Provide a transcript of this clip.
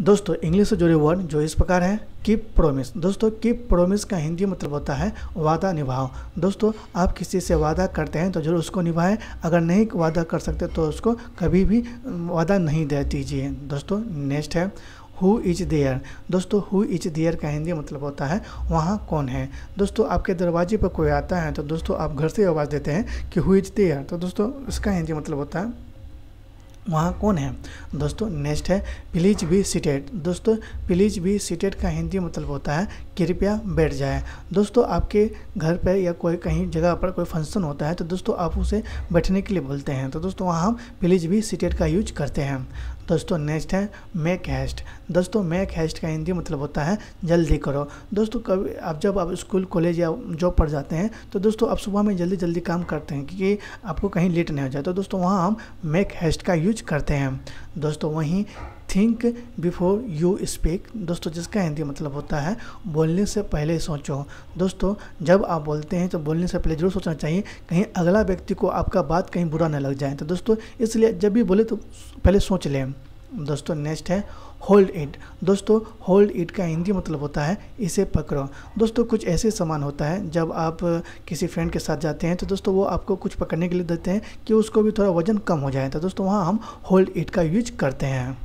दोस्तों इंग्लिश से जुड़े वर्ड जो इस प्रकार हैं कीप प्रोमिस दोस्तों कीप प्रोमिस का हिंदी मतलब होता है वादा निभाओ दोस्तों आप किसी से वादा करते हैं तो जरूर उसको निभाएं अगर नहीं वादा कर सकते तो उसको कभी भी वादा नहीं दे दीजिए दोस्तों नेक्स्ट है हु इज देयर दोस्तों हु इज देयर का हिंदी मतलब होता है वहाँ कौन है दोस्तों आपके दरवाजे पर कोई आता है तो दोस्तों आप घर से आवाज़ देते हैं कि हु इज देयर तो दोस्तों इसका हिंदी मतलब होता है वहाँ कौन है दोस्तों नेक्स्ट है प्लीज बी सीटेड दोस्तों प्लीज बी सीटेड का हिंदी मतलब होता है कृपया बैठ जाएं दोस्तों आपके घर पर या कोई कहीं जगह पर कोई फंक्शन होता है तो दोस्तों आप उसे बैठने के लिए बोलते हैं तो दोस्तों वहाँ हम प्लीज भी सीटेट का यूज करते हैं दोस्तों नेक्स्ट है मेक हैस्ट दोस्तों मेक हैस्ट का हिंदी मतलब होता है जल्दी करो दोस्तों कभी आप जब आप स्कूल कॉलेज या जॉब पर जाते हैं तो दोस्तों आप सुबह में जल्दी जल्दी काम करते हैं क्योंकि आपको कहीं लेट नहीं हो जाए तो दोस्तों वहाँ हम मेक हैस्ट का यूज करते हैं दोस्तों वहीं थिंक बिफोर यू स्पीक दोस्तों जिसका हिंदी मतलब होता है बोलने से पहले सोचो दोस्तों जब आप बोलते हैं तो बोलने से पहले जरूर सोचना चाहिए कहीं अगला व्यक्ति को आपका बात कहीं बुरा ना लग जाए तो दोस्तों इसलिए जब भी बोले तो पहले सोच लें दोस्तों नेक्स्ट है होल्ड इट दोस्तों होल्ड इट का हिंदी मतलब होता है इसे पकड़ो दोस्तों कुछ ऐसे सामान होता है जब आप किसी फ्रेंड के साथ जाते हैं तो दोस्तों वो आपको कुछ पकड़ने के लिए देते हैं कि उसको भी थोड़ा वजन कम हो जाए तो दोस्तों वहाँ हम होल्ड इट का यूज करते हैं